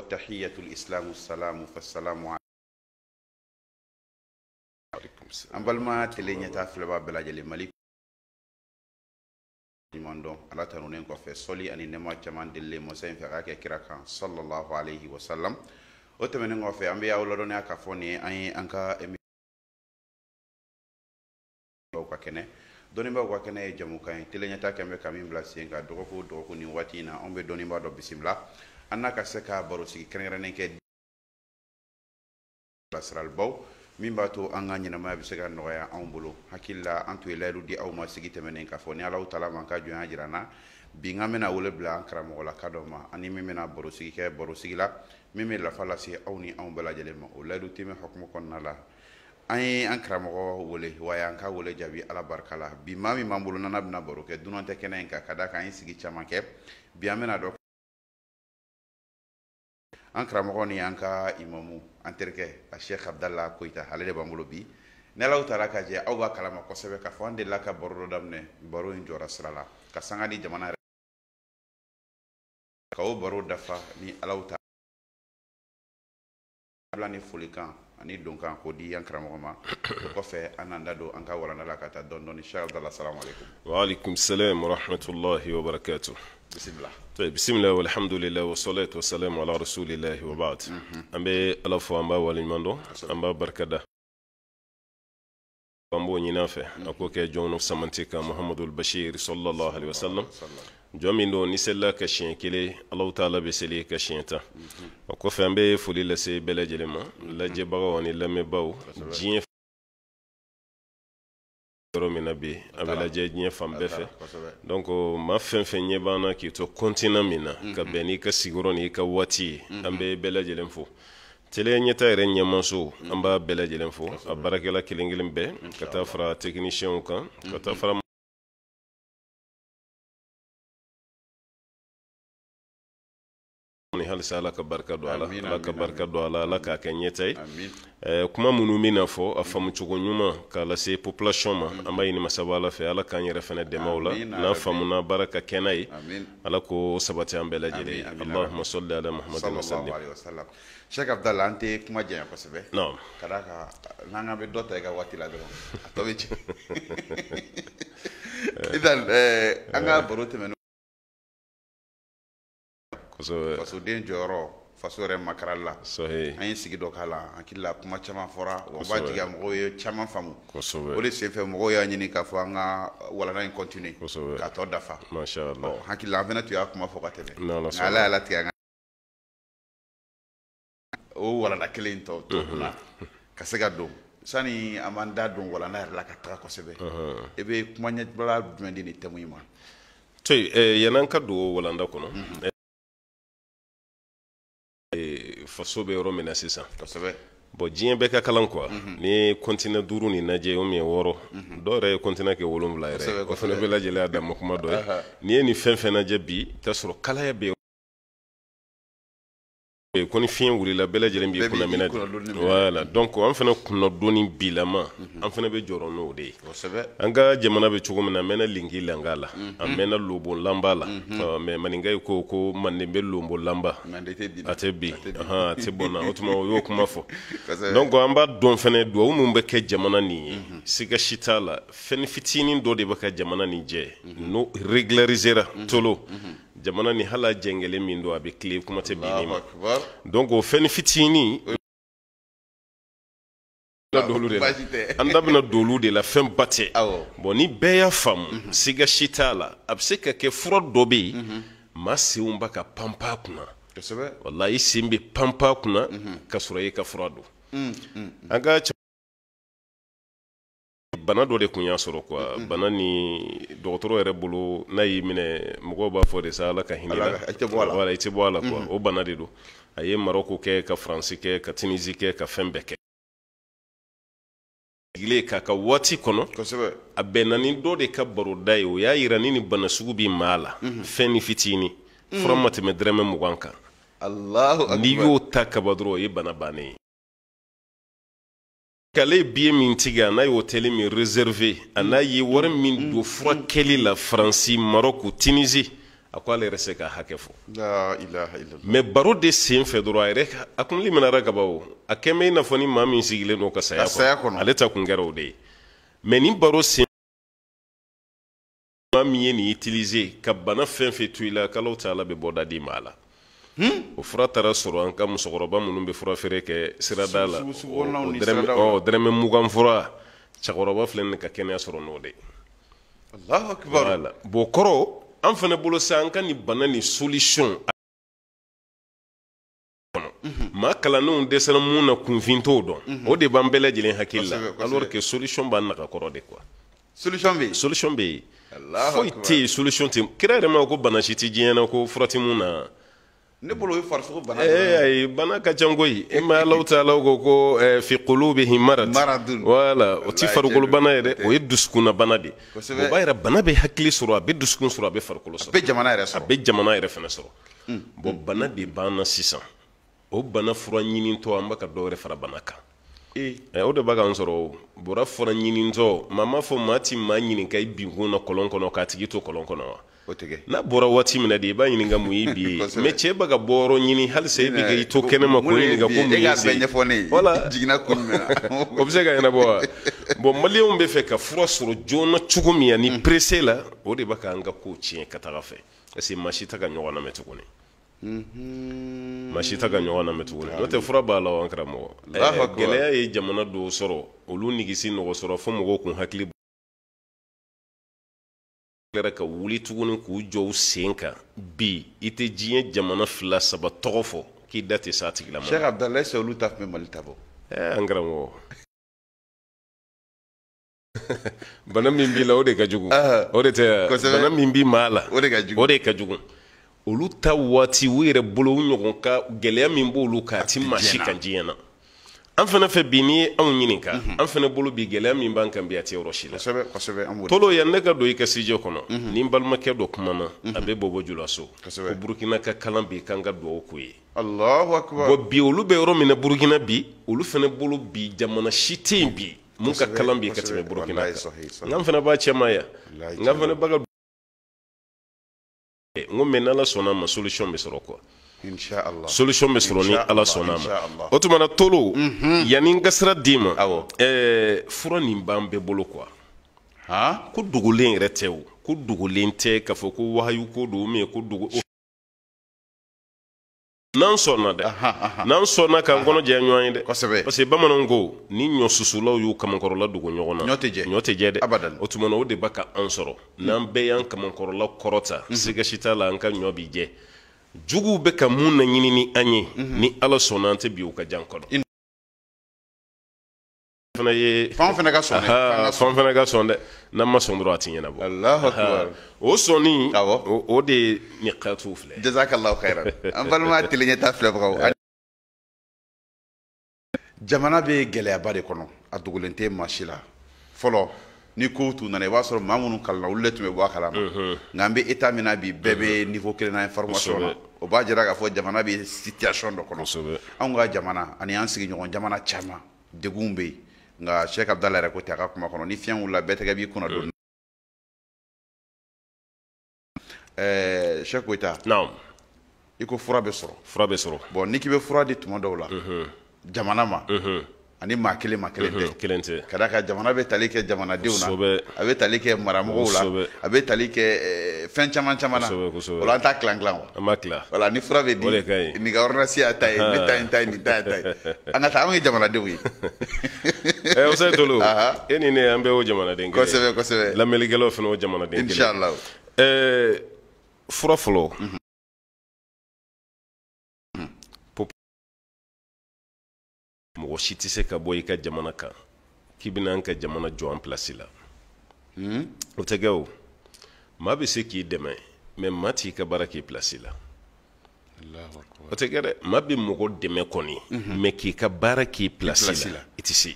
watahiyatu lislamu salamu fassalamu an balima tele ɲɛta filaba belajele mali ɲuman dɔn ala tanunen kɔfɛ sɔli ani nɛma caman delilen mɔsa in fɛ k'a kɛ kira kan sallallahu alaihi wasallam o tɛmɛnin kɔfɛ an bɛ aw ladɔnniya k'a fɔ nin an ye an ka kene kɛnɛ dɔnnibaw ka kene ye jamukan ye ñeta kɛn bɛ ka min bila sen ka dɔgɔko dɔgɔko nin waati in na anw bɛ dɔnnibaa dɔ bisimila an n'a ka se ka barosigi kɛrɛnkɛrɛnnen kɛ bilasiralibaw min b'a to an ka ɲɛnamaya se ka nɔgɔya anw bolo hakili di aw ma sigi tɛmɛnen k'a fɔ ni alaw tala ma ka jɔnya jira na bi an bɛna wele bila an karamɔgɔlaka dɔ ma ani min bɛna barosigi kɛ barosigi la min bɛ lafa lase aw ni anw bɛɛ ma o layidu hukumu kɔnɔna an ye an karamɔgɔ wele ka wele jaabi ala barika la bi maa min b'an bolo baro kɛ dunan tɛ kɛnɛ ka sigi caman kɛ bi an bɛna an karamɔgɔ ni an ka imamu an terikɛ a sheikh abdalla koyita ale de b'an bolo bi n'alaw taara ka jɛ aw b'a kalama kosɛbɛ k'a fɔ an delila ka baro dɔ daminɛ baro in jɔra sira la ka sanga di jamana yɛrɛ ka o baro dafa ni alaw ta bila ni folikan ani donkan k'o di an karamɔgɔ ma o kɔfɛ an n'an da don an ka walanda la ka taa dɔɔni dɔɔni shakal dala salamu alaikum. waaleykum salaam wa rahmatulahi wa barakatu. bisimila. to بسم الله والحمد لله والصلاة والسلام على رسول الله وبعد أم بي ألفو أم با والمندو أم با بركة an b'o ɲin'a fɛ a ko kɛ jɔn samanti ka muhamadu bashir sallallahu alaihi wasallam jɔn min don ni selila ka siɲɛ kelen alaw taala bɛ seli ka siɲɛ tan o kɔfɛ an bɛ foli lase bɛɛ lajɛlen ma lajɛbagaw ni lamɛnbaw diɲɛ yɔrɔ min na bi an bɛ lajɛ diɲɛ fan bɛɛ fɛ donc maa fɛn fɛn ɲɛ b'an na k'i to kɔntinan min na ka bɛn n'i ka sigiyɔrɔ n'i ka waati ye an bɛ bɛɛ lajɛlen fo tele ɲɛta yɛrɛ ɲɛmaso an b'a bɛɛ lajɛlen fo a baarakɛla kelen kelen bɛɛ ka taa fara tekinisiyɛnw kan ka taa fara halisa ala eh, ka barika don a la ala ka barika don a la ala k'a kɛ ɲɛta ye kuma minnu bɛna fɔ a faamu cogo ɲuman k'a lase population ma an b'a ɲini masaba ala fɛ ala k'an yɛrɛ fana dɛmɛ o la n'a faamuna baara ka kɛ n'a ye ala ko sabati an bɛɛ lajɛlen ye allahumma salli ala muhammadin wa sallim Sheikh Abdallah an tɛ kuma janya kosɛbɛ no. ka da ka n'an ka bɛ dɔ ta i ka waati la dɔrɔn a tɔ bɛ ci Idan eh, an ka eh. baro tɛmɛnen fasoden eh, jɔyɔrɔ faso yɛrɛ makarali la eh. an ye sigi dɔ k'a la hakili la kuma caman fɔra o b'a jigin mɔgɔw ye caman faamu o de senfɛ mɔgɔw y'a ɲini k'a fɔ an ka walanda in kɔntine k'a tɔ dafa hakilila an fana tun y'a kuma fɔ ka tɛmɛ nka ala y'a latigɛ an ka o walanda kelen tɔ to kunna ka se ka don sani an b'an da don yɛrɛ la ka taga kosɛbɛ i bɛ kuma ɲɛbala jumɛn de ni tɛmu in ma to eh, yann'an ka don walanda kɔnɔ faso bɛ yɔrɔ min na sisan kosɛbɛ bon diɲɛ bɛɛ ka kalan quoi mm -hmm. ni kɔntinɛ ni najɛ o min wɔɔrɔ mm -hmm. dɔw yɛrɛ ye kɔntinɛ kɛ wolonwula yɛrɛ o fana bɛ lajɛlen a dama dɔ ye n'i ye nin fɛn fɛn najɛ bi i bi t'a sɔrɔ kalaya bɛ Eh, kɔni fiɲɛ wulila bɛɛ lajɛlen b'i kunnamina de wala donc an fana kunna doni bilama mhm. an fana bɛ jɔrɔ n'o de ye an ka jamana bɛ cogo min na a mɛnna linki langa la mhm. a mɛnna lonbo lanba la mɛ mhm. maninkaw ko ko manden bɛ lonbo lanba a tɛ bin a tɛ bɔnna o tuma o y'o kuma fɔ donc an b'a dɔn fana duwawu min bɛ kɛ jamana nin ye siga si t'a la fɛn fitinin dɔ de bɛ ka jamana nin jɛ n'o régularisera tolo jamana ni hala jengele min do a bɛ kile kuma tɛ binni ma donc o fɛni fitini an da bena ah, dolu de la fɛn ba tɛ bɔn ni bɛɛ y'a faamu mhm. siga si t'a la a be se mhm. ka kɛ fura dɔ be ma senw ba ka panpa kunna wala i sen be panpa kunna ka sɔrɔ i ka fura mm, mm, mm. an ka bana dɔ de kun y'a sɔrɔ kuwa bana ni dɔgɔtɔrɔ yɛrɛ bolo n'a y'i minɛ mɔgɔw b'a fɔ de sa ala ka hinɛ i tɛ bɔ a la quoi o bana de don a ye marɔku kɛ ka faransi kɛ ka tinizi kɛ ka fɛn bɛɛ kɛ sigile k'a ka waati kɔnɔ a bɛnna ni dɔ de ka baroda ye o y'a yira ni ni bana sugu bi maa la mm-hmm. fɛn ni fitini mm. fura ma tɛmɛ dɛrɛmɛ mugan kan n'i y'o ta kaba dɔrɔn o ye bana bannen ye k'ale ye biye min tigɛ a n'a ye hotɛli min réservé a n'a ye wari mm. min don mm. furakɛli mm. la faransi marɔku tinizi a ko ale yɛrɛ se ka hakɛ fɔ ma baro de sen fɛ dɔrɔn a yɛrɛ a kunli minara ka ban o a i n'a fɔ ni maa min sigilen don ka saya kɔnɔ ale ta kun kɛra o de ye mɛ nin baro sen maa min ye nin utiliser ka bana fɛn fɛn to i la k'alaw ta ala bɛ da d'i ma a la Hmm? o fura taara sɔrɔ an ka musokɔrɔba minnu bɛ fura feere kɛ sirada la dɛrɛmɛ mugan fura cɛkɔrɔba filɛ ni ka kɛnɛya sɔrɔ n'o de bon kɔrɔ an fana bolo sa an ka nin bana nin solisɔn maa kalandenw dɛsɛra mun na kunfin t'o dɔn o de b'an bɛɛ lajɛlen hakili la alors que solisiyɔn b'a naga kɔrɔ de quoi solution bɛ yen solution bɛ yen foyi tɛ yen solution tɛ yen kira yɛrɛ ma ko bana si tɛ diɲɛ na ko fura tɛ mun na ne bolo ye farisogo bana ee ayi bana ka can koyi i ma alaw taalaw ko ko eh, fi qulubihim marad wala o ti farikolo bana ye dɛ o ye dusukunna bana de o b'a yira bana bɛ hakili sɔrɔ a bɛ dusukun sɔrɔ a bɛ farikolo sɔrɔ a bɛ jamana yɛrɛ sɔrɔ a bɛ jamana yɛrɛ fɛnɛ sɔrɔ hmm. bɔn bana de b'an sisan o bana fura ɲinitɔ an bɛ ka dɔ fara bana kan ɛ eh. o de b'a kan sɔrɔ bɔra fura ɲinitɔ maa ma fɔ maa ti maa ɲininka i binkun na kɔlɔn kɔnɔ k'a tigi to kɔlɔn kɔnɔ wa n'a bɔra waati min na de i b'a ɲininka mun y'i bi ye mɛ cɛ bɛ ka bɔ ɲini halisa e bɛ ka i to kɛnɛma k'o ɲininka ko mun y'e se wala o bɛ se ka ɲɛnabɔ wa bon maliyɛnw bɛ fɛ ka fura sɔrɔ joona cogo min ani perese la o de b'a k'an ka kow tiɲɛ ka taga fɛ parce que maa si tɛ ka ɲɔgɔn lamɛn tuguni maa si ta ka ɲɔgɔn namɛ tuguni n'o tɛ fura b'a la an karamɔgɔ gɛlɛya ye jamana dɔw sɔrɔ olu nigisi nɔgɔ sɔrɔ fo mɔgɔw kun hakili tilara ka wuli tuguni k'u jɔ u sen kan bi i tɛ diɲɛ jamana fila saba tɔgɔ fɔ k'i da tɛ s'a tigila ma. sɛki abudulayi ɛsɛ olu ta tun bɛ mali ta bɔ. ɛɛ eh, an karamɔgɔ bana min b'i la o de ka jugu ah, o de tɛ bana min b'i maa la o de ka jugu o de ka jugu olu ta waati u yɛrɛ bolo u ɲɔgɔn ka gɛlɛya min b'olu kan a ti maa si kan diɲɛ na an fana fɛ bi n'i ye anw ɲininka an fana bolo bi gɛlɛya min b'an kan bi a tɛ yɔrɔ si tolo yan ne ka don i ka sijɛ kɔnɔ ni n balimakɛ dɔ kumana a bɛ bɔbɔ julaso ko burukina ka kalan bi k'an ka duwawu k'u ye bɔn bi olu bɛ yɔrɔ min burukina bi olu fana bolo bi jamana si tɛ yen bi mun ka kalan bi ka tɛmɛ burukina kan n fana b'a cɛma yan n fana b'a ka n ko mɛ n'ala sɔnna ma solution bɛ sɔrɔ kuwa solution bɛ sɔrɔ ni ala sɔnna ma o tumana tolo mhm. yani n ka d'i ma fura nin b'an bɛɛ bolo kuwa ko dogolen yɛrɛ tɛ o ko dogolen tɛ k'a fɔ ko wahayu ko do mɛ ko dogo n'an sɔnna dɛ n'an sɔnna k'an kɔnɔ jɛ ɲɔgɔn ye dɛ parce que bamananw ko ni ɲɔ susulaw y'u kamakɔrɔla dogo ɲɔgɔn na ɲɔ tɛ jɛ dɛ o tuma o de b'a ka an sɔrɔ n'an bɛɛ y'an kamakɔrɔla kɔrɔta mhm. siga t'a la an ka ɲɔ bi jɛ juguw bɛ ka mun na ɲini ni an ye mhm. ni ala sɔnna an tɛ bi u ka jan kɔnɔ ye fan fana ka sɔn dɛ fan fana ka n'an ma sɔn dɔrɔn a ti ɲɛnabɔ o sɔnni o de ye niqatu filɛ jamana bɛ gɛlɛyaba de kɔnɔ a dogolen tɛ maa la fɔlɔ ni kow t'u nana i b'a sɔrɔ maa minnu kalanna olu le tun bɛ bɔ a kalama nka n bɛ état min na bi bɛɛ bɛ niveau kelen na information na o b'a jira k'a fɔ jamana bɛ situation dɔ kɔnɔ anw ka jamana ani an sigiɲɔgɔn jamana caman degun bɛ yen nka Sɛk Abdala yɛrɛ ko tɛ a ka kuma kɔnɔ ni fiɲɛ wulila bɛɛ tɛgɛ b'i kunna don ɛɛ Sɛk Koyita naam i ko fura bɛ sɔrɔ fura bɛ sɔrɔ bon n'i k'i bɛ fura di tuma dɔw la jamana ma ani maa kelen ma kelen tɛ mhm, kelen tɛ ka d'a kan jamana bɛ tali kɛ jamanadenw na a bɛ tali kɛ maramɔgɔw la a bɛ tali kɛ eh, fɛn caman caman na o la an t'a tilan tilan an b'a tilan wala ni fura bɛ di nin ka ordonnance y'a ta ye ne ta ye n ta ye nin ta y'a ta ye an ka taa anw ye jamanadenw ye ɛ o se tolo e ni ne an bɛɛ y'o jamanaden kelen kosɛbɛ kosɛbɛ lamɛnnikɛlaw fana y'o jamanaden kelen inshallah ɛɛ eh, fura fɔlɔ mhm. mɔgɔ si tɛ se ka bɔ i ka jamana kan k'i bɛna an ka jamana jɔ an pilasi la hmm? o tɛ kɛ o maa bɛ se k'i dɛmɛ mɛ maa t'i ka baara k'i pilasi la o tɛ kɛ dɛ maa bɛ mɔgɔ dɛmɛ kɔni mɛ mhm. k'i ka baara k'i pilasi la i tɛ se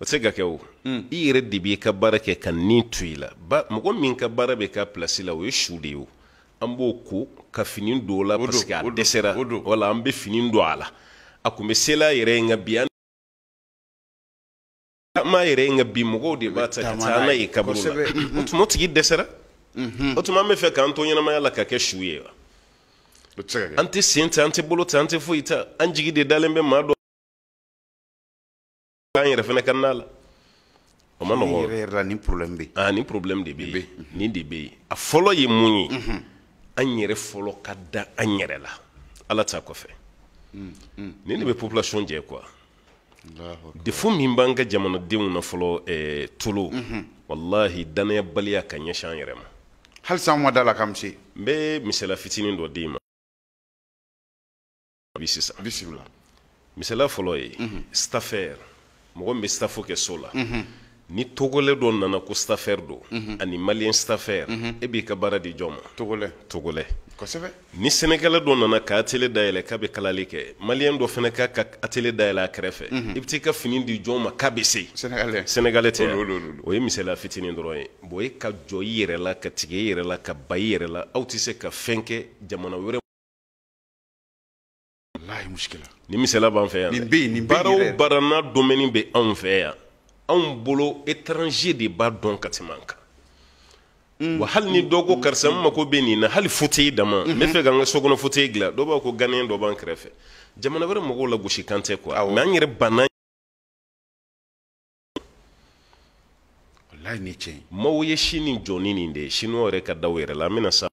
o tɛ se ka kɛ o hmm. i yɛrɛ de b'i ka baara kɛ ka nin to i la mɔgɔ min ka baara bɛ ka pilasi la o ye su de ye o an b'o ko ka fini don o la parce que a dɛsɛra wala an bɛ fini don a la akumesela irenga bɛ ma irenga bimugo mhm. mhm. ah, de bata ta ka utumoti gidesera ye kaburu kanto o tuma o tigi dɛsɛra o tuma an bɛ fɛ k'an to wa an tɛ sen ta an tɛ bolo ta an tɛ foyi ta an de dalen bɛ k'an yɛrɛ fana ka la o ma nɔgɔ yɛrɛ yɛrɛ la nin problème bɛ de bɛ ni de bɛ yen a fɔlɔ ye mun mhm. anyere an yɛrɛ fɔlɔ la ala ta kɔfɛ mm, ni ne bɛ population jɛ quoi defu min b'an ka jamanadenw na fɔlɔ eh, tolo mm -hmm. wallahi danayabaliya ka ɲɛsin an yɛrɛ ma halisa an ma da la ka misi n bɛ misala fitinin dɔ d'i ma bi sisan bisimila misala fɔlɔ ye mm -hmm. staffeur mɔgɔ min bɛ staffo kɛ so la mhm. ni togolɛ dɔ nana ko staffeur do mhm. ani malien staffeur mhm. e b'i ka baara di jɔn ma togolɛ togolɛ kosɛbɛ ni sɛnɛkɛla dɔ nana ka atele dayɛlɛ k'a be kalali kɛ maliyɛn dɔ fana k'a ka atele dayɛlɛ a kɛrɛfɛ mhm. i bɛ ka fini di jɔn ma k'a be se sɛnɛgalɛ tɛ oh, o ye misaliya fitinin dɔrɔn ye bon e ka jɔ i yɛrɛ la ka tigɛ i yɛrɛ la ka ba i yɛrɛ la aw tɛ se ka fɛn kɛ jamana wɛrɛ ni misala b'an fɛ yan baara o baara n'a domɛni bɛ anw fɛ yan anw bolo étranger de b'a dɔn ka tɛmɛ kan wa hali ni dɔ ko karisa n mm. mako bɛ nin na hali futeye dama n mm-hmm. bɛ fɛ ka n ka sokɔnɔ futeye dilan dɔw b'a ko ganiyɛn dɔ b'an kɛrɛfɛ jamana wɛrɛ mɔgɔw la gosi kan tɛ kuwa mɛ an yɛrɛ banna walayi ni tiɲɛ maaw ye sini jɔ nin de ye yɛrɛ ka da yɛrɛ la an bɛna sa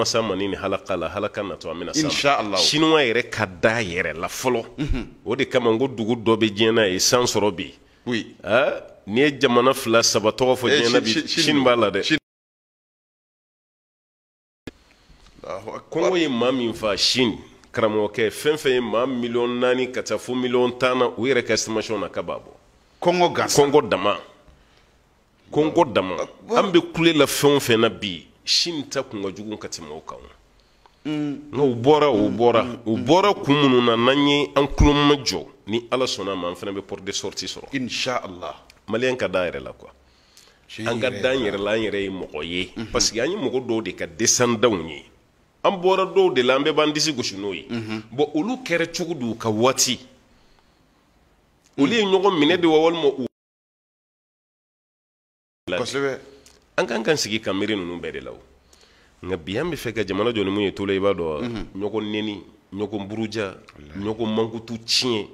masa ma ni nin halaka la halaka natɔ an bɛna sa inshallah siniwa yɛrɛ ka da yɛrɛ la fɔlɔ mm-hmm. o de kama n ko dugu dɔ bɛ diɲɛ n'a ye san sɔrɔ bi oui ah n'i ye jamana fila saba tɔgɔ fɔ diɲɛ eh, na bi sini b'a la dɛ kɔngɔ ye maa min fa sini karamɔgɔkɛ fɛn fɛn ye maa miliyɔn naani ka taa fo miliyɔn tan na u yɛrɛ ka estimation na ka b'a bɔ kɔngɔ gansan kɔngɔ dama kɔngɔ dama an bɛ kule la fɛn o fɛn na bi sini ta kun ka jugu ka tɛmɛ o kan mm. nka u bɔra u mm. bɔra mm. u bɔra kun minnu na n'an ye an tulomajɔ jɔ ni ala sɔnna ma an fana bɛ porte de sortie sɔrɔ inshallah maliyɛn ka d'an yɛrɛ la quoi an ka d'an yɛrɛ la an yɛrɛ ye mɔgɔ ye mm-hmm. parce que an ye mɔgɔ dɔw de ka descendants ye an bɔra dɔw de la an bɛɛ b'an disi gosi n'o ye mhm. bɔn olu kɛra cogo di u ka waati olu ye ɲɔgɔn minɛ de wa walima u kosɛbɛ an kan kan sigi ka miiri ninnu bɛɛ de la o nka bi an bɛ fɛ ka jamana jɔ ni mun ye to la i b'a dɔn mhm. ɲɔgɔn neni ɲɔgɔn buruja ɲɔgɔn mankutu tiɲɛ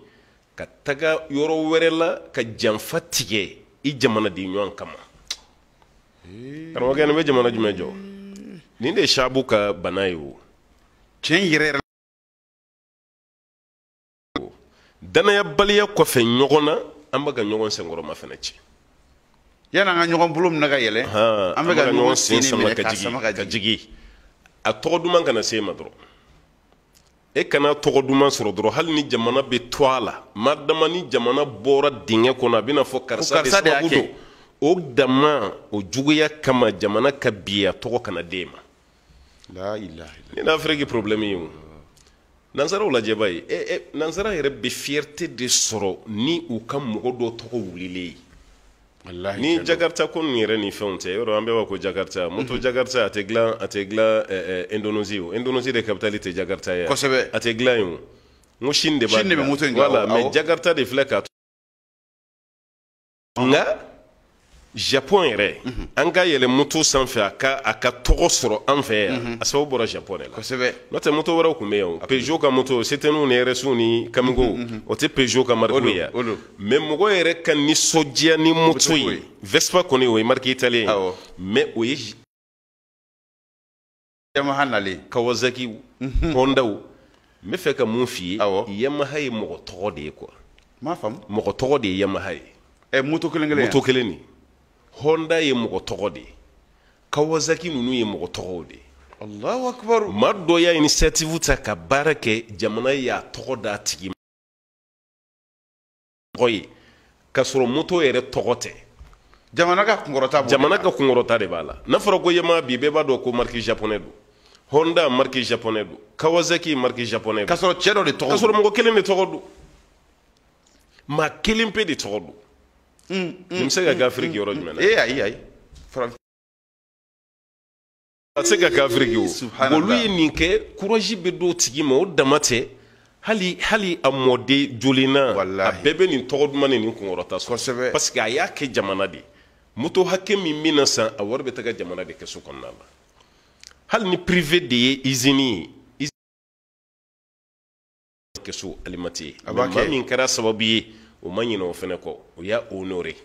ka taga yɔrɔ wɛrɛ la ka janfa tigɛ i jamanaden ɲɔgɔn kama ee. karamɔgɔkɛ nin bɛ jamana jumɛn jɔ nin de shabu ka bana ye o tiɲɛ yɛrɛ yɛrɛ danayabaliya kɔfɛ ɲɔgɔn na an bɛ ka ɲɔgɔn senkɔrɔma fana cɛ yan'an ka ɲɔgɔn bolo minɛ ka yɛlɛ an bɛ ka ɲɔgɔn sen sama ka jigin ka jigin a tɔgɔ duman kana se e ma dɔrɔn e kana tɔgɔ duman sɔrɔ dɔrɔn hali ni jamana bɛ to a la madama ni jamana bɔra dingɛ kɔnɔ a bɛna fɔ karisa de sababu don o dama o juguya kama jamana ka bi a tɔgɔ kana d'e ma ni n'afiriki problème ye nansaraw lajɛba ye eh, e eh, e nansara yɛrɛ be fierté de sɔrɔ ni u ka mɔgɔ dɔ tɔgɔ wulilen ye ni jakarta ko nu yɛrɛ ni fɛnw tɛ yɔrɔ an bɛɛ b'a ko jakarta moto jakarta a tɛ dilan a tɛ dilan ɛɛ eh, o indonésie de capitale tɛ jakarta ye kosɛbɛ a tɛ dilan yen chine de b'a voilà mais jakarta de filɛ k'a to japon yɛrɛ mhm. an ka yɛlɛ moto sanfɛ a a ka tɔgɔ sɔrɔ an fɛ yan mhm. a sababu bɔra japon de n'o tɛ moto wɛrɛw tun bɛ yan o peugeot ka moto setenuw ni rs ni kamigo mhm, o tɛ peugeot ka marque ye yan mɔgɔ yɛrɛ ka nisɔndiya ni moto ye vespa kɔni o ye marque italien ye mɛ o ye yamaha nalen kawasaki honda n bɛ fɛ ka mun f'i yamaha ye mɔgɔ tɔgɔ de ye quoi m'a mɔgɔ tɔgɔ de ye yamaha ye moto kelen kelen moto honda ye mɔgɔ tɔgɔ de kawasaki nunu ye mɔgɔ tɔgɔw de ye allahu akbar ma dɔ y'a initiative ta ka baara kɛ jamana y'a tɔgɔ d'a tigi tɔgɔ ye k'a sɔrɔ moto yɛrɛ tɔgɔ tɛ jamana ka kunkɔrɔta jamana ka kunkɔrɔta de b'a la n'a fɔra ko yamaha bi bɛɛ b'a dɔn ko marque japonais don honda marque japonais don kawasaki marque japonais don k'a sɔrɔ cɛ dɔ de tɔgɔ k'a sɔrɔ mɔgɔ kelen de tɔgɔ don maa kelen pe de tɔgɔ don nin bɛ se ka kɛ afiriki yɔrɔ jumɛn na ee ayi ayi farafin a se ka kɛ afiriki o olu ye nin kɛ kurazi bɛ d'o tigi ma o dama hali hali a mɔden jolenna a bɛɛ bɛ nin tɔgɔ duman ni nin kunkɔrɔta sɔrɔ parce que a y'a kɛ jamana de moto hakɛ min bɛna san a wari bɛ taga jamana de kɛso kɔnɔna la hali ni privé de ye izini ye kɛso alimati ye maa sababu ye o ma ɲinɛ o fɛnɛ kɔ o y'a onore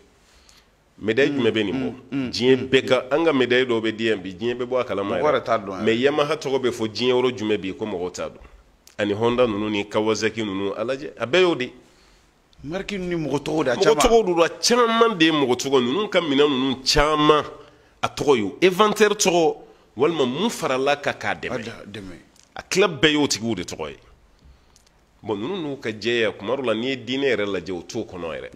médaille jumɛn be nin bɔ diɲɛ bɛɛ ka an ka médaille dɔw bɛ di bi diɲɛ bɛɛ bɔ a kalama yɛrɛ mais yamaha tɔgɔ be fɔ diɲɛ yɔrɔ jumɛn bi ko mɔgɔw t'a dɔn ani honda nunu ni kawasaki nunu a lajɛ a bɛɛ y'o de mariki da caman mɔgɔ tɔgɔ do la caman de ye mɔgɔ tɔgɔ ninnu ka mina nunu caman a tɔgɔ y'o inventaire tɔgɔ walima mun farala kan k'a dɛmɛ a tila bɛɛ y'o tigiw de tɔgɔ ye bon ninnu n'u ka jɛya kuma dɔ la n'i ye diinɛ yɛrɛ lajɛ o t'o kɔnɔ yɛrɛ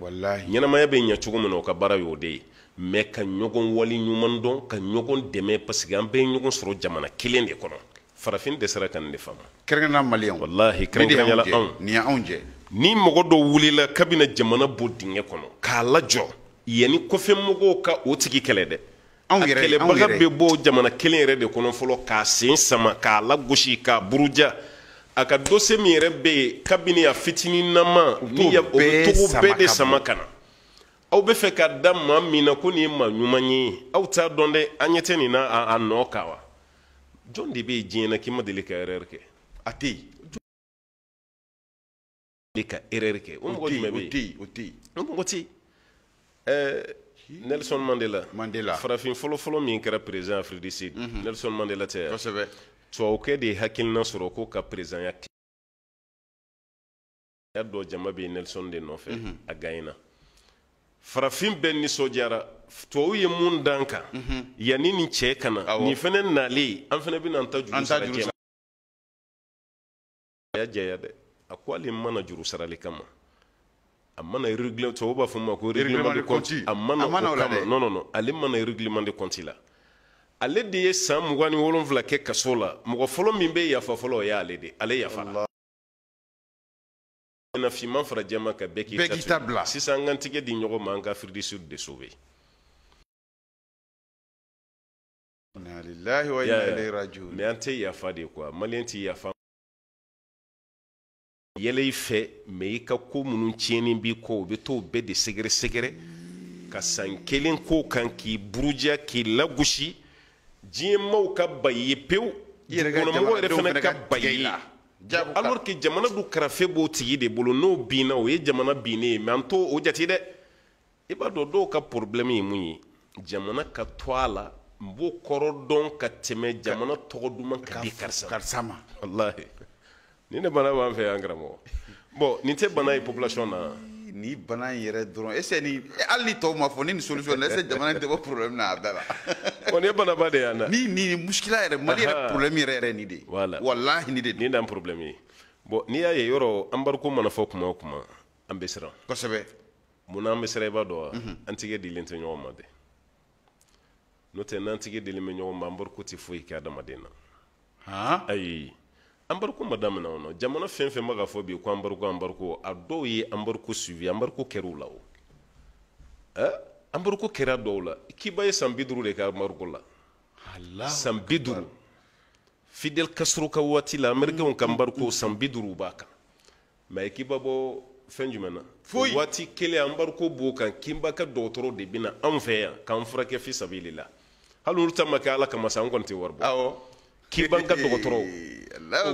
ɲɛnamaya bɛ ɲɛ cogo min na o ka baara y'o de ye mɛ ka ɲɔgɔn wali ɲuman dɔn ka ɲɔgɔn dɛmɛ paseke an bɛɛ ye ɲɔgɔn sɔrɔ jamana kelen de kɔnɔ farafin dɛsɛra ka nin de faamu kɛrɛnkɛrɛnna maliyɛnw walahi kɛrɛnkɛrɛnyala anw nin ye anw jɛ ni mɔgɔ dɔ wulila kabini jamana bo dingɛ kɔnɔ k'a lajɔ yanni kɔfɛ mɔgɔw ka o tigi kɛlɛ dɛ anw yɛrɛ kɛlɛbaga bɛ bɔ jamana kelen yɛrɛ de kɔnɔ fɔlɔ k'a sen sama k'a lagosi k'a buruja a ka dose min yɛrɛ bɛ yen kabini a fitininama ni ya o bɛ togo bɛɛ de sama ka na aw bɛ fɛ ka da maa min na ko nin ye maa ɲuman ye aw t'a dɔn dɛ an ɲɛ tɛ nin na a nɔ kan wa jɔn de bɛ yen diɲɛ na k'i ma deli ka erreur kɛ a tɛ yen deli ka erreur kɛ o mɔgɔ jumɛn bɛ yen o tɛ yen o mɔgɔ tɛ yen ɛɛ nelson mandela mandela farafin fɔlɔfɔlɔ min kɛra président afrique du sud nelson mandela tɛ yan kosɛbɛ. tubabukɛ de hakilina sɔrɔ ko ka perezanya ya dɔ jama bɛ nelson de nɔfɛ mm -hmm. a ganyina farafin bɛɛ nisɔndiyara tubabu ye mun dan kan mm -hmm. yanni nin cɛ kana ah, fɛnɛ nalen an fɛnɛ bɛna an ta juru sara a dɛ a ko ale n mana juru kama a mana règlement tubabu b'a fɔ ma ko règlement de compte a mana o kama non non non ale mana règlement de compte la ale de ye san mugan ni wolonfila kɛ kaso la mɔgɔ fɔlɔ min bɛ yafa fɔlɔ o y'ale de ale yafara na finman fara jɛma ka bɛɛ k'i ta bila sisan an kan tigɛ di ɲɔgɔn ma an ka firidisiw de so bɛ mɛ an tɛ yafa de kuwa maliyɛn tɛ yafa yɛlɛ i fɛ mɛ i ka ko minnu tiɲɛni b'i kɔ o bɛ t'o bɛɛ de sɛgɛrɛ sɛgɛrɛ ka san kelen k'o kan k'i buruja k'i lagosi diɲɛ maaw ka bayi ye pewu dugunamɔgɔw yɛrɛ fana ka bayi ye alors que jamana dun karafe b'o tigi de bolo n'o binna o ye jamana binnen ye mais an t'o o jate dɛ i b'a dɔn dɔw ka problème ye mun ye jamana ka to a la n b'o kɔrɔ dɔn ka tɛmɛ jamana tɔgɔ duman ka di karisa karisa ma walahi nin de bana b'an fɛ yan karamɔgɔ bon nin tɛ bana ye population na. ni bana in yɛrɛ dɔrɔn est ni eh, hali ni tɔw ma fɔ ni nin solution na jamana in tɛ bɔ problème na a bɛɛ la. bon nin banaba de y'an na. ni ni muskila yɛrɛ mali yɛrɛ problème yɛrɛ yɛrɛ nin de. voilà walahi nin de don. dan problème ye bon n'i y'a ye yɔrɔ embargo mana fɔ kuma o kuma an bɛ siran. kosɛbɛ. munna an bɛ siran i b'a dɔn wa. an tigɛ dilen tɛ ɲɔgɔn ma dɛ n'o tɛ n'an tigɛ dilen bɛ ɲɔgɔn ma embargo tɛ foyi kɛ adamaden na. ayi anbariku madamu na kɔnɔ jamana fɛn fɛn bɛ k'a fɔ bi ko anbariku anbariku a dɔw ye anbariku suivi anbariku kɛra la o ɛ anbariku kɛra dɔw la kiba ye san bi de kɛ anbariku la san bi fidel castro ka waati la amɛrikɛnw ka anbariku san bi b'a kan mɛ kiba bɔ fɛn jumɛn na foyi waati kelen anbariku b'o kan kinba ka dɔgɔtɔrɔ de bɛ na anw fɛ yan k'an furakɛ fi sabili la hali olu ta ma kɛ ala kama sa an kɔni tɛ wari bɔ awɔ kiba ka dɔgɔtɔrɔ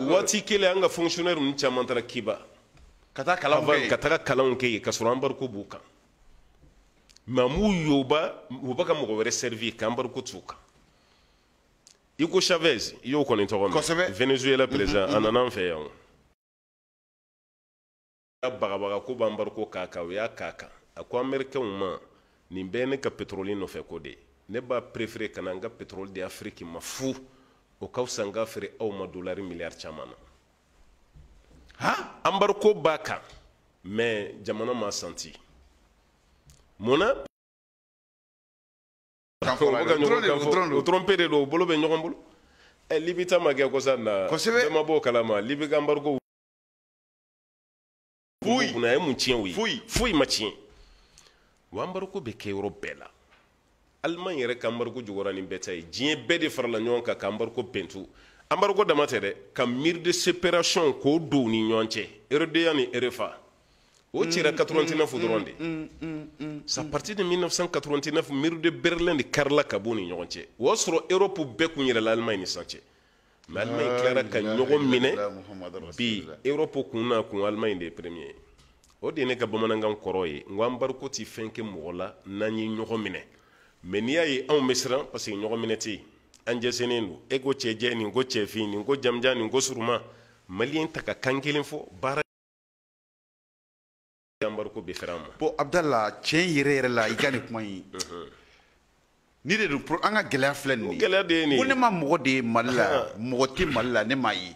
waati kelen an ka fonctionnaire ninnu caman taara kiba ka taa kalanw kɛ ka taga kalanw kɛ yen ka sɔrɔ an bariko b'u kan mɛ m'u yoba u bɛ ka mɔgɔ wɛrɛ servi k'an bariko t'u kan iko chavez i y'o kɔni tɔgɔ mɛn venezuela mhm, président mhm. a nana an fɛ yan bagabaga ko b'an bariko k'a kan u y'a k'a kan a ko amɛrikɛnw ma nin bɛɛ ne ka pétrole nɔfɛ ko de ne b'a préféré ka na n ka pétrole de afrique ma fu o ka fisa n ka ma dolari miliyari caman na ha anbariko b'a kan mɛ jamana ma santi mun na o trompe de don o bolo bɛ ɲɔgɔn bolo ɛ eh, libi ta ma kɛ kosa na bɛɛ ma b'o kalama libi ka anbariko foyi kunna a ye mun tiɲɛ o ye foyi ma tiɲɛ wa anbariko bɛ kɛ yɔrɔ bɛɛ la aliman yɛrɛ ka anbariko jugɔra ni bɛɛ ta ye diɲɛ bɛɛ de farala ɲɔgɔn kan ka anbariko bɛntu anbariko dama tɛ dɛ ka miiri de séparation k'o don ni ɲɔgɔn cɛ erodeya ni erefa o cira mm, 89 mm, dɔrɔn de mm, sa parti de 1989 miiri de berlin de karila ka b'u ni ɲɔgɔn cɛ o y'a sɔrɔ erɔpu bɛɛ kun yɛrɛla aliman ni san cɛ mɛ alimaɲi tilara ka ɲɔgɔn minɛ bi erɔpu kun na kun alimaɲi de ye premier ye o de ye ne ka bamanankan kɔrɔ ye n ko anbariko tɛ fɛn kɛ mɔgɔ la n'an ye ɲɔgɔn minɛ mɛ n'i y'a ye anw bɛ siran parce que ɲɔgɔn minɛ tɛ yen an jɛsɛnnen don e ko cɛjɛ nin ko cɛfin nin ko jamujan nin ko suruma maliyɛn ta ka kan kelen fɔ baara anbariko bɛ fɛrɛ an ma. bon abudala tiɲɛ yɛrɛ yɛrɛ la i ka nin kuma in. ni de don an ka gɛlɛya filɛ nin ye. o gɛlɛya de ye nin ye. ko ne ma mɔgɔ de ye mali la mɔgɔ tɛ mali la ne m'a ye.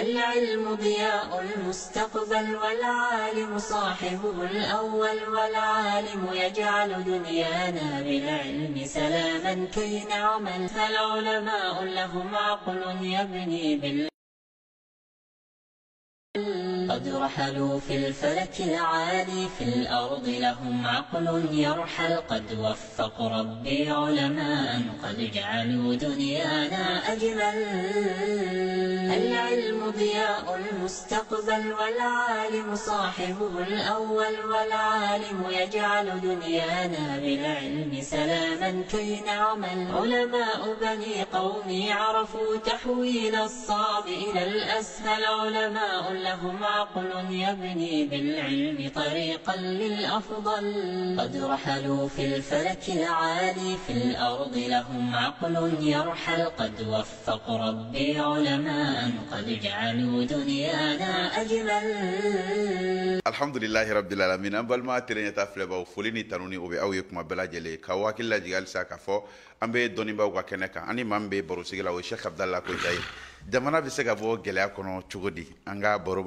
العلم ضياء المستقبل والعالم صاحبه الأول والعالم يجعل دنيانا بالعلم سلاما كي نعمل فالعلماء لهم عقل يبني بالعلم قد رحلوا في الفلك العالي في الأرض لهم عقل يرحل قد وفق ربي علماء قد جعلوا دنيانا أجمل العلم ضياء المستقبل والعالم صاحبه الأول والعالم يجعل دنيانا بالعلم سلاما كي نعمل علماء بني قومي عرفوا تحويل الصعب إلى الأسهل علماء لهم عقل عقل يبني بالعلم طريقا للأفضل قد رحلوا في الفلك العالي في الأرض لهم عقل يرحل قد وفق ربي علماء قد جعلوا دنيانا أجمل الحمد لله رب العالمين أنبال ما تريني تفل باو فليني تنوني او أو يكما بلا جلي كواك الله جغال ساكا فو بي دوني باو وكنكا اني ani بي min bɛ baro sigi la o ye sheikh abdallah koyita ye jamana bɛ se ka bɔ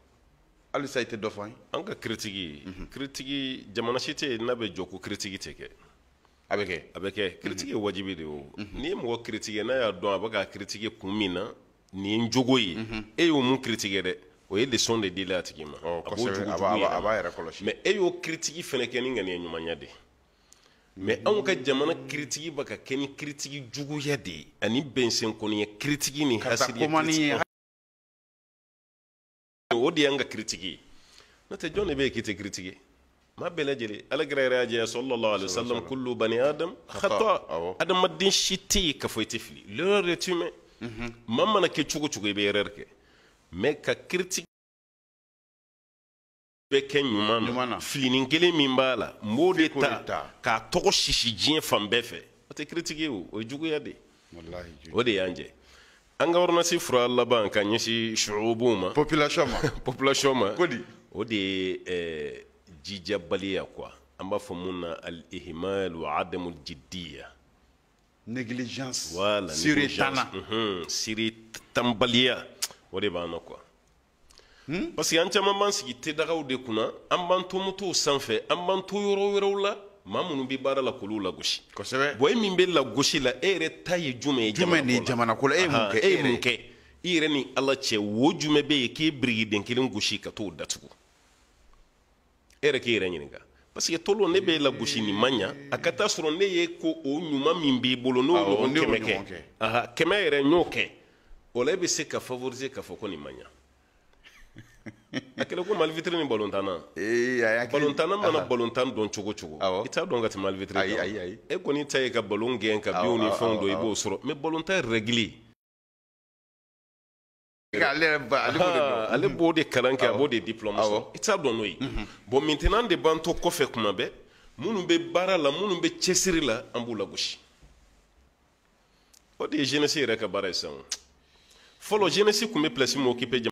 halisa i tɛ dɔ fɔ an ye an ka kiritigi mhm. kiritigi jamana si tɛ n'a bɛ jɔ ko kiritigi tɛ kɛ a bɛ kɛ a bɛ kɛ kiritigi ye mhm. wajibi de o mhm. n'i ye mɔgɔ kiritigi n'a y'a dɔn a bɛ ka kiritigi kun min na nin ye n jogo ye e y'o mun kiritigi dɛ o ye leçon de dila a tigi ma a b'o jugu jugu mɛ e y'o kiritigi fɛnɛ kɛ ni ŋaniya ɲumanya de mɛ anw ka jamana kiritigi ba ka kɛ ni kiritigi juguya de ye ani bɛnsɛnkɔniya kiritigi ni hasiriya de y'an ka kiritiki ye n'o tɛ jɔn de bɛ yen k'i tɛ kiritiki maa bɛɛ lajɛlen alakira yɛrɛ y'a jɛ sallallahu alaihi wa sallam kullu bani adam khata adamaden si tɛ yen ka fɔ i tɛ fili l'erreur de tu mets mhm. maa mana kɛ cogo cogo i bɛ erreur kɛ mais ka kiritiki bɛɛ kɛ ɲuman na filinin kelen min b'a la n b'o de ta k'a tɔgɔ sisi diɲɛ fan bɛɛ fɛ o tɛ kiritiki ye o o ye juguya de ye o de y'an jɛ an ka ordonansi fura laban ka ɲɛsi shuubu ma population ma population ma kodi di o de ye eh, jijabaliya quoi an b'a fɔ mun na al ihmal wa adamu jiddiya négligence voilà siritana mm -hmm. siritanbaliya o de b'an na quoi hmm? parce que an caman b'an sigi tedagaw de kunna an b'an to sanfɛ an b'an to yɔrɔ wɛrɛw la mamunu minnu bɛ baara la k'olu lagosi kosɛbɛ bon e min bɛ lagosi la e yɛrɛ ta ye jumɛn ye jumɛn jamana ko la e ye mun kɛ e, e ye mun kɛ i yɛrɛ ni ala cɛ wo jumɛn bɛ yen k'e birikiden kelen gosi ka t'o datugu e yɛrɛ k'i yɛrɛ ɲininka parce que tolo ne bɛ lagosi nin ma ɲa a ka taa sɔrɔ ne ye ko o ɲuman min b'i bolo n'o ɲɔgɔn kɛmɛ kɛ kɛmɛ yɛrɛ n y'o kɛ o la e bɛ se ka favoriser k'a fɔ ko nin ma ɲa a kɛlɛ ko mali vitiri ni balontanna ee, balontanna mana balontan dɔn cogo cogo i t'a dɔn ka tɛmɛ mali vitiri kan e kɔni ta ye ka balon gɛn ka biw ni fɛnw dɔ i b'o sɔrɔ mɛ balontan rɛgili ale b'o de kalan kɛ a b'o de diplɔme sɔrɔ i t'a dɔn n'o ye mhm. bɔn mintenan de b'an to kɔfɛ kuma bɛ minnu bɛ baara la minnu bɛ cɛsiri la an b'u lagosi o de ye jeunesse yɛrɛ ka baara ye sisan fɔlɔ jeunesse tun bɛ place min occuper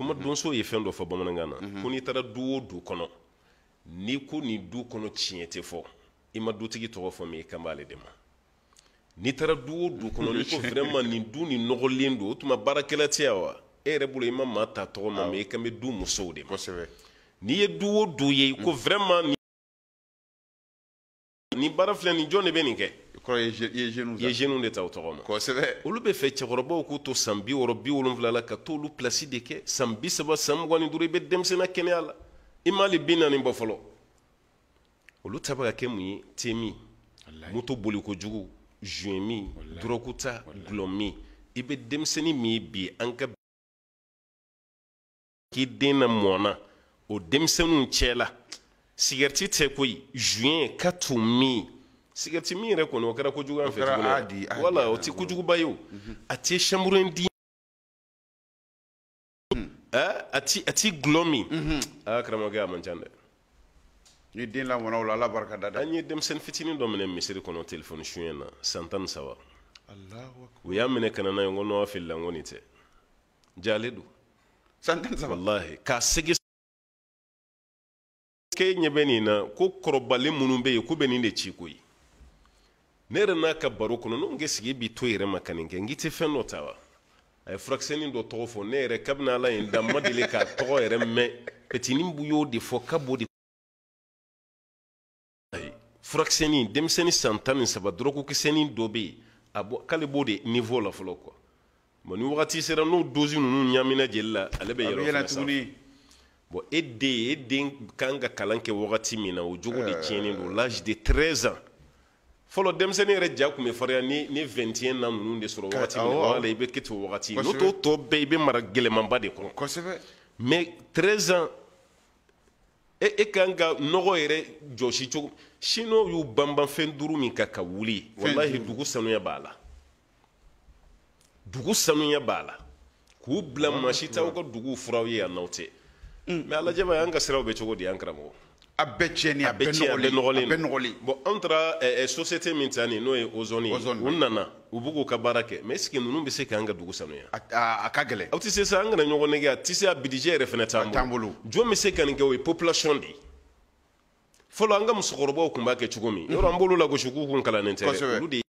kuma donso ye fɛn dɔ fɔ bamanankan na ko n'i taara du o du kɔnɔ n'i ko ni du kɔnɔ tiɲɛ tɛ fɔ i ma dutigi tɔgɔ fɔ min i kan b'ale de ma n'i taara du o du kɔnɔ n'i ko vraiment nin du nin nɔgɔlen don o tuma baarakɛla tɛ yan wa e yɛrɛ bolo i ma maa ta tɔgɔ ma mais i kan bɛ du musow de ma n'i ye du o du ye i ko vraiment nin baara filɛ nin jɔn de bɛ nin kɛ kɔrɔ ye jeunes ye jeunes de kosɛbɛ olu bɛ fɛ cɛkɔrɔbaw k'u to san bi wɔɔrɔ bi wolonfila ka t'olu pilasi de kɛ san bi saba san mugan ni i be denmisɛnna kɛnɛya la i m'ale bi naani bɔ fɔlɔ olu ta bɛ kɛ mun ye temi moto boli kojugu zuɲɛ dɔrɔkuta gulɔ min i be denmisɛnnin min bi an ka k'i den na mɔna o denmisɛnninw cɛla sigɛriti tɛ koyi zuɲɛ ka tun min sigati min yɛrɛ kɔni o kɛra kojugu an fɛ wala o tɛ kojuguba ye o a tɛ samuru di a t'i gulɔ min aa karamɔgɔkɛ a man ca dɛ ni den lamɔna o la ala barika da dɛ an ye denmisɛnnin fitinin dɔ minɛ misiri kɔnɔ telefɔni sunyɛ na san tan ni saba u y'a minɛ kana na ye n ko nɔn filila n ko nin tɛ jalen don san tan ni saba walahi k'a segin ke ɲɛ bɛ nin na ko kɔrɔbalen minnu bɛ yen k'u bɛ nin de ci ko ne yɛrɛ n'a ka baro kɔnɔ e n'o n sigi b'i to yɛrɛ ma ka nin kɛ n k'i tɛ fɛn dɔ ta wa a ye furakisɛnin dɔ tɔgɔ fɔ ne yɛrɛ kabini ala ye n da n ma deli k'a tɔgɔ yɛrɛ e mɛn petinin bu y'o de fɔ ka b'o de furakisɛnin denmisɛnnin san tan ni saba dɔrɔgukisɛnin dɔ bɛ yen a bɔ k'ale b'o de niveau la fɔlɔ quoi bon ni wagati sera n'o dosi ninnu ɲamina jeli la ale bɛ yɛlɛ fana sanfɛ bon e den e den kan ka kalan kɛ wagati min na o jogo de eh. tiɲɛnen don l'âge de 13 ans fɔlɔ denmisɛnnin yɛrɛ ja kun bɛ fariya ni ni vingtième na nunu de sɔrɔ wagati min na wala i bɛ kɛ wagati n'o t'o tɔ bɛɛ i bɛ mara gɛlɛmanba de kɔnɔ kosɛbɛ mais treize ans e e kan ka nɔgɔ yɛrɛ jɔsi cogo siniw y'u banban fɛn duuru min kan ka wuli walahi dugu sanuya b'a la dugu sanuya b'a la k'u bila maa si t'aw ka duguw furaw ye yan n'aw tɛ mm. mais alajɛ b'a ka siraw bɛ cogo di an karamɔgɔ a bɛɛ a bɛɛ nɔgɔlen a bɛɛ nɔgɔlen bon anw taara société min ta n'o ye ozone ye ozone u nana u b'u k'u ka baara kɛ mais est ce que ninnu bɛ se k'an ka dugu sanuya a a ka gɛlɛn aw tɛ se sa an kana ɲɔgɔn nɛgɛ a tɛ se a budget yɛrɛ fana t'an bolo t'an bolo jɔn bɛ se ka nin kɛ o ye population de ye fɔlɔ an ka musokɔrɔbaw tun b'a kɛ cogo min yɔrɔ an b'olu lagosi k'u kun kalannen tɛ dɛ olu de ye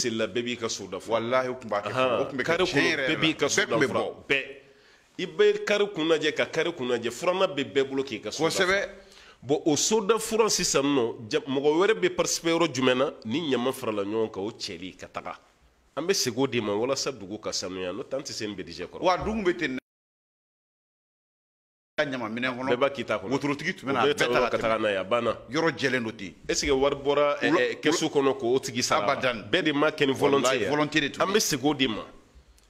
selila bɛɛ b'i ka so dafura walahi u tun b'a kɛ o tun bɛ kɛ tiɲɛ yɛrɛ la bɛɛ tun bɛ bɔ bɛɛ i be kari kun lajɛ ka kari kun furana be bɛ bɛɛ bolo k'i ka kosɛbɛ bon o soda furan sisan nɔ mɔgɔ wɛrɛ be participer yɔrɔ jumɛn na ni ɲama farala ɲɔgɔn ka o cɛli ka taga an be sego de ma walasa dugu ka sanuya n'o tɛ an tɛ se nin bɛdijɛ kɔrɔ wa dugu bɛ ten ɲama minɛ kɔnɔ bɛɛ b'a k'i ta kɔnɔ wotorotigi tun bɛ a bɛɛ ta ka taga n'a ye a banna yɔrɔ jɛlen do ten est ce que wari bɔra kɛsu kɔnɔ k'o tigi sara abadan bɛɛ de ma kɛ ni volonté ye volonté de tun an bɛ segin o de ma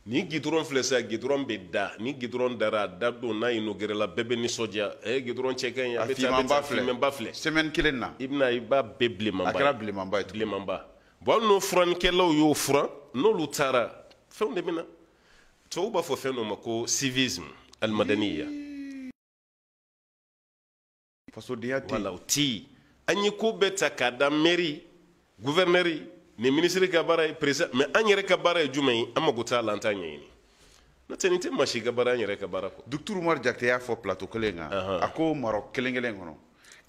ni gitɔrɔn filɛ sisan gitɔrɔn bɛ da ni gitɔrɔn dara a da don n'a inaugurer bɛɛ bɛ nisɔndiya ɛ eh, gitɔrɔn cɛ ka ɲi a bɛ taa a bɛ taa fimanba filɛ semaine kelen na i bɛna i b'a bɛɛ bilenmanba ye a kɛra bilenmanba ye bilenmanba bon hali n'o furankɛlaw y'o furan n'olu taara fɛnw de bɛ na tubabuw b'a fɔ fɛn dɔ ma ko civisme alimadaniya fasodenya tɛ yen wala o tɛ yen an ye ko bɛɛ ta k'a da mairie gouverneur nin minisiri ka baara ye peresa mɛ an yɛrɛ ka baara ye jumɛn ye an mago t'a la an t'a ɲɛɲini n'o tɛ nin tɛ maa si ka baara an yɛrɛ ka baara kɔ. docteur umaru jakite y'a fɔ plateau kelen kan a ko marɔ kelen kelen kɔnɔ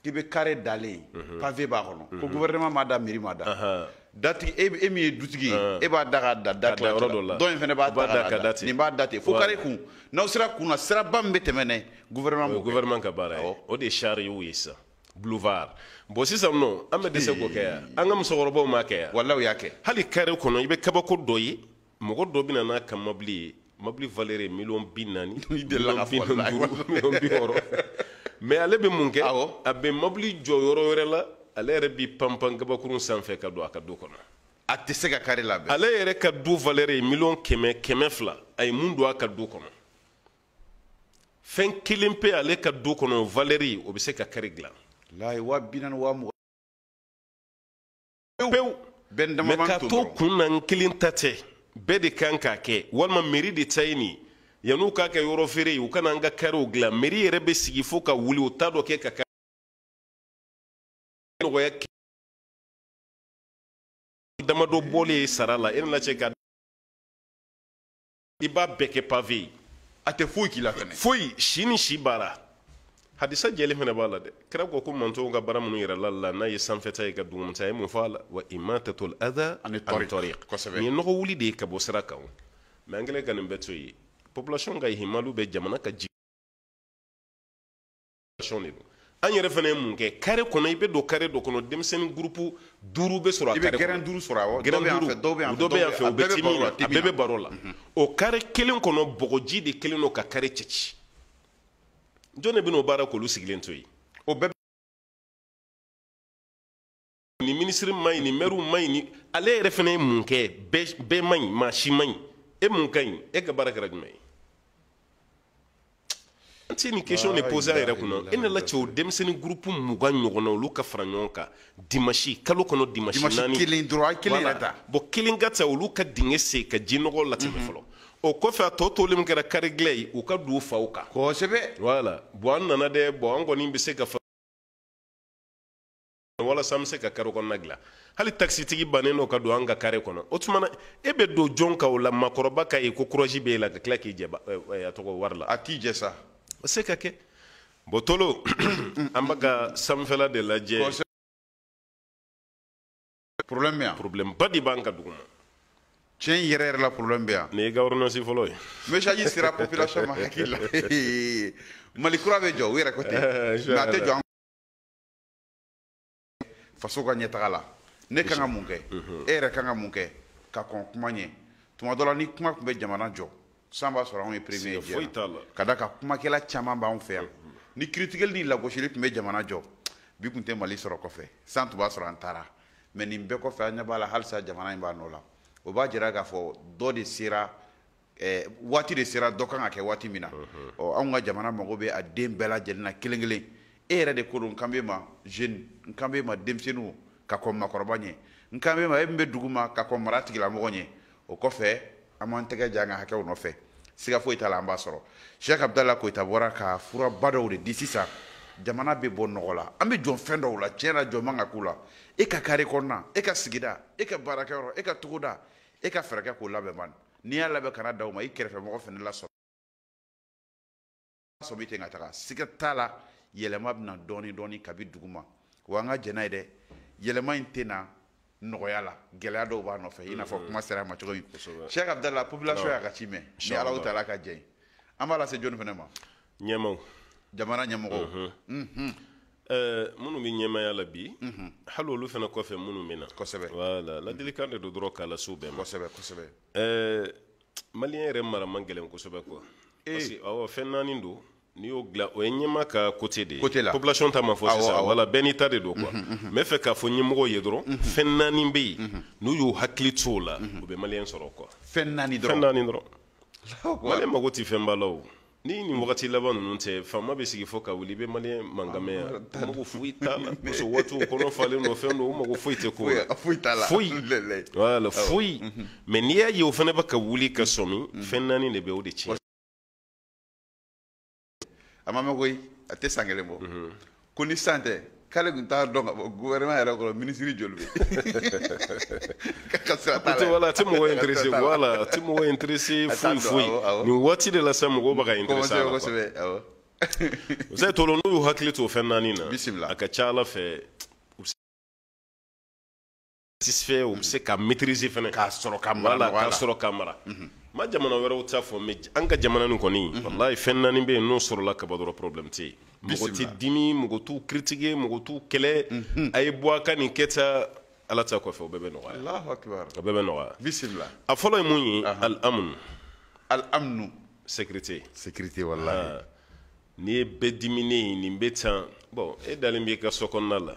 k'i bɛ kare dalen pavé b'a kɔnɔ ko gouvernement m'a da mairie m'a da datigi e e min ye dutigi ye e b'a da ka da da tila yɔrɔ dɔ la dɔ in fana b'a da ka da ten nin b'a da ten fo kare kun n'aw sera kun na siraba min bɛ tɛmɛ n'a ye gouvernement b'o kɛ o ye gouvernement ka baara ye o de ye sariyaw ye sisan. boulevard bon sisan nɔ an bɛ dɛsɛ k'o kɛ yan an ka musokɔrɔbaw m'a kɛ yan wala u y'a kɛ hali kare kɔnɔ i bɛ kabako dɔ ye mɔgɔ dɔ bɛ na n'a ka mobili ye mobili valeur miliyɔn bi naani miliyɔn bi naani miliyɔn bi wɔɔrɔ mɛ ale bɛ mun kɛ a bɛ mobili jɔ yɔrɔ wɛrɛ la ale yɛrɛ b'i panpan kabakurun sanfɛ ka don a ka du kɔnɔ a tɛ se ka kari labɛn ale yɛrɛ ka du valeur ye miliyɔn kɛmɛ kɛmɛ fila a ye mun don a ka du kɔnɔ fɛn kelen pe ale ka du kɔnɔ valeur o bɛ se ka kari dilan layi e wa binan wa mɔgɔ pewu pewu dama man to ka to kun na n kelen ta tɛ bɛɛ de kan k'a kɛ walima mairie de ta ye nin yan'u k'a kɛ yɔrɔ feere u kana an ka karew dilan mairie yɛrɛ bɛ sigi fo ka wuli o ta dɔ kɛ ka kari nɔgɔya damadɔ bɔlen ye sara la e nana cɛ ka i b'a bɛɛ kɛ pave ye a foyi la fɛnɛ foyi si ni si b'a la hadisa jeli fɛnɛ b'a la dɛ kira ko ko mantow ka bara minnu yɛrɛ la la n'a ye sanfɛta ye ka dugumata ye mun f'a la wa imatatul adha ani tariq kosɛbɛ nin nɔgɔ wuli de ye ka bɔ sira kan mɛ an kɛlen ka nin bɛɛ to yen population ka himalu bɛ jamana ka jigi de don an yɛrɛ fana ye mun kɛ kare kɔnɔ i bɛ don kare dɔ kɔnɔ denmisɛnnin gurupu duuru bɛ sɔrɔ a kare kɔnɔ i bɛ gɛrɛn duuru sɔrɔ awɔ dɔw bɛ yan fɛ dɔw bɛ yan fɛ u bɛ timin na a bɛɛ bɛ baro la o kare kelen kɔnɔ bɔgɔji de kɛlen don ka kare cɛci jɔn de bɛn'o baara k'olu sigilen to yen o bɛɛ nin minisiri ma ɲi nin mɛriw ma ɲi nin ale yɛrɛ fana ye mun kɛ bɛɛ ma ɲi maa si ma ɲi e mun ka ɲi e ka baara kɛra jumɛn ye an tɛ nin question de poser an yɛrɛ kunna e nana cɛw denmisɛnnin groupe mugan ɲɔgɔnna olu ka fara ɲɔgɔn kan dimanche kalo kɔnɔ dimanche naani dimanche kelen dɔrɔn a ye kelen yɛrɛ ta bon kelen ka ta olu ka dingɛ sen ka jinɔgɔ latɛmɛ fɔlɔ o kɔfɛ a to toli min kɛra karigilɛ ye u ka don u faw kan kosɛbɛ wala bo an nana dɛ bɔn an kɔni be se ka fa walasa an be se ka kari kɔnɔna gila hali taksitigi bannen n'o ka don an ka kare kɔnɔ o tuma na e be don jɔn kan o la maakɔrɔba ka ye ko kurazi b'e e la ka tila k'i jɛ a tɔgɔ wari la a t'i jɛ sa o se ka kɛ bon tolo an ba ka sanfɛla de lajɛ problème yan problème ba di b'an ka duguma tiɲɛ yɛrɛ yɛrɛ la problème bɛ yan. nin ye gouvernance fɔlɔ ye. message sera population ma hakili la mali kura bɛ jɔ u yɛrɛ ko ten mɛ a tɛ jɔ an faso ka ɲɛtaga la ne kan ka mun kɛ e yɛrɛ kan ka mun kɛ ka kɔn kuma ɲɛ tuma dɔ la ni kuma tun bɛ jamana jɔ san b'a sɔrɔ anw ye premier ye ka da ka kumakɛla caman b'anw fɛ yan ni kiritigɛli ni lagosili tun bɛ jamana jɔ bi tun tɛ mali sɔrɔ kɔfɛ san tun b'a sɔrɔ an taara mɛ nin bɛɛ kɔfɛ an ɲɛ b'a la halisa jamana in b'a nɔ la o b'a jira k'a fɔ dɔ de sera eh, waati de sera dɔ kan ka kɛ waati min na ɔ anw ka jamana mago bɛ a den bɛɛ lajɛlen na kelen kelen e yɛrɛ de ko don n kan bɛ ma jeune n kan bɛ ma denmisɛnninw ka kɔn makɔrɔba ɲɛ n kan bɛ ma e min bɛ dugu ma ka kɔn mara tigilamɔgɔ ɲɛ o kɔfɛ an b'an tɛgɛ ja an ka hakɛw nɔfɛ siga foyi t'a la an b'a sɔrɔ sɛk abdala koyita bɔra ka furaba dɔw de di sisan jamana bɛ bɔ nɔgɔ la an bɛ jɔn fɛn dɔw la tiɲɛ na jɔn man ka k'u la e ka kare kɔnɔna e ka sigida e ka baarakɛyɔrɔ e ka togoda e ka fɛɛrɛ kɛ k'o labɛn bani n'i y'a labɛn kana d'aw ma i kɛrɛfɛ mɔgɔ fɛnɛ lasɔrɔ sɔmi ten ka taga siga t'a la yɛlɛma bɛna dɔɔni dɔɔni kabi dugu ma wa an ka jɛn n'a ye dɛ yɛlɛma in tɛ na nɔgɔya la gɛlɛya dɔw b'a nɔfɛ i n'a fɔ kuma sera a ma cogo min sɛk abdala population y'a ka ci mɛn ni alahu taala ka jɛ ye an b'a lase jɔnni fɛnɛ ma ɲɛmaw jamana ɲɛmɔgɔw minnu bɛ ɲɛmaya la bi hali olu fana kɔfɛ minnu bɛ na wala ladilikan de do dɔrɔn k'a lase bɛɛ ma kosɛbɛ yɛrɛ mara man gɛlɛn kosɛbɛ kuwa eh. parce que fɛn naani do n'i y'o dilan o ye ɲɛma ka côté de ye population ta ma fɔ sisan wala bɛɛ n'i ta de do quoi n fɛ k'a fɔ ɲɛmɔgɔw ye dɔrɔn fɛn naani bɛ yen n'u y'u hakili to o la u bɛ maliyɛn sɔrɔ quoi fɛn naani dɔrɔn fɛn naani dɔrɔn maliyɛn mago tɛ fɛn ba la o ni nin mm. wagati laban ninnu tɛ faama bɛ sigi fɔ ka wuli i bɛ maliyɛn mangamɛ yan mago foyi t'a la muso waatiw kɔnɔ falen don fɛn don o mago foyi tɛ ko la foyi t'a la foyi wala oh. foyi mɛ mm-hmm. n'i y'a ye o fana bɛ ka wuli ka sɔmi mm-hmm. fɛn naani de bɛ o de tiɲɛ. a ma mɛn koyi a tɛ san kelen bɔ mm-hmm. ko ni san tɛ. k'ale tun t'a dɔn ka fɔ gouvernement yɛrɛ kɔrɔ ministre joli bɛ yen ka wala a tɛ mɔgɔ intéressé wala a tɛ mɔgɔ intéressé foyi foyi nin waati de la sisan mɔgɔw bɛ ka intéressé a la kosɛbɛ awɔ Ousseyn Tolo n'u y'u hakili to o fɛn naani na bisimila a ka ca Ala fɛ satisfait u bɛ mm. se ka maîtriser fana k'a sɔrɔ ka mara wala k'a sɔrɔ ka mara mm-hmm. ma jamana wɛrɛw ta fɔ mais an ka jamana nin kɔni mm-hmm. walahi fɛn naani bɛ yen n'o sɔrɔla kaba dɔrɔn problème tɛ yen mɔgɔ t'i dimi mɔgɔ t'u kiritike mɔgɔ t'u kɛlɛ mhm. a ye bɔ a ka nin kɛta ala ta kɔfɛ o bɛɛ bɛ nɔgɔya o bɛɛ bɛ nɔgɔya bisimila a fɔlɔ ye mun ye alamunu alamunu sécurité sécurité walahi n'i ye bɛɛ diminen ye nin bɛ tan bɔn e dalen b'i ka so kɔnɔna la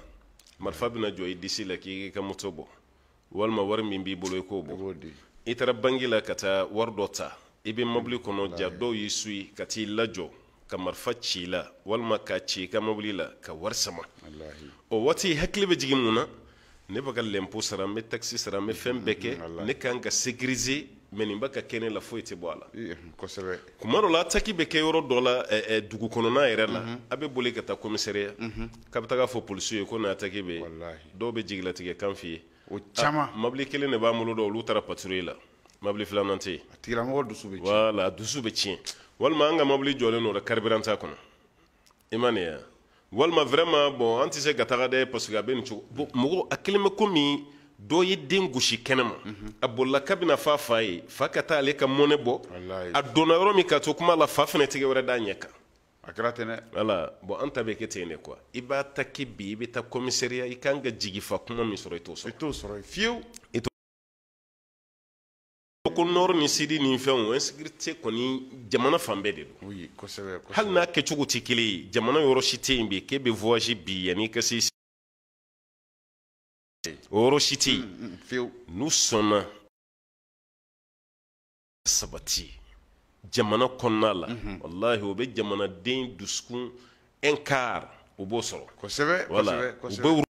marifa bɛna jɔ i disi la k'i ka moto bɔ walima wari min b'i bolo i k'o bɔ i e taara bangi la ka taa wari dɔ ta i e bɛ mobili kɔnɔ ja dɔw y'i suyi ka t'i e lajɔ ka marifa ci la walima ka ci ka mobili la ka wari sama o waati hakili bɛ jigi mun na ne bɛ ka lɛnpo sara n bɛ takisi sara n bɛ fɛn bɛɛ kɛ ne kan ka sécuriser mɛ nin bɛ ka kɛ ne la foyi tɛ bɔ a la kosɛbɛ kuma dɔ la ataki bɛ kɛ yɔrɔ dɔ la dugu kɔnɔna yɛrɛ la mhm. a bɛ boli ka taa commissariat mhm. k'a bɛ taga fɔ polisiw ye ko nin ataki bɛ yen dɔw bɛ jigilatigɛ kan f'i ye o caman mobili kelen de b'an bolo dɔn olu taara patrouille la mabili filanan tɛ yen a tigilamɔgɔ dusu bɛ tiɲɛ wala a dusu bɛ tiɲɛ walima an ka mobili jɔlen don o t'a kɔnɔ i ma nin ye walima vraiment bon an tɛ se ka taga dɛ parce que a bɛ nin cogo bon mɔgɔ a kelen bɛ komi dɔ ye den gosi kɛnɛma mhm. a bolila kabina f'a fa ye fa ka taa ale ka mɔnɛ bɔ a donna yɔrɔ min ka to kuma la fa fana tɛgɛ wɛrɛ d'a ɲɛ kan a kɛra ten dɛ wala bon an ta bɛ kɛ ten de quoi i b'a ta kɛ bi i bɛ taa commissariat i kan ka jigi fa kuma min sɔrɔ i t'o sɔrɔ i t'o sɔrɔ fiyewu ko nɔrɔ ni sidi ni fɛnw insécurité kɔni jamana fan bɛɛ de don oui kosɛbɛ kosɛbɛ hali n'a kɛcogo tɛ kelen ye jamana yɔrɔ si tɛ yen bi k'e bɛ voyage bi yanni ka se o yɔrɔ si tɛ yen mm, mm, fiyewu n'u sɔnna sabati jamana kɔnɔna la mhm. walahi o bɛ jamanaden dusukun un quart o b'o sɔrɔ kosɛbɛ kosɛbɛ kosɛbɛ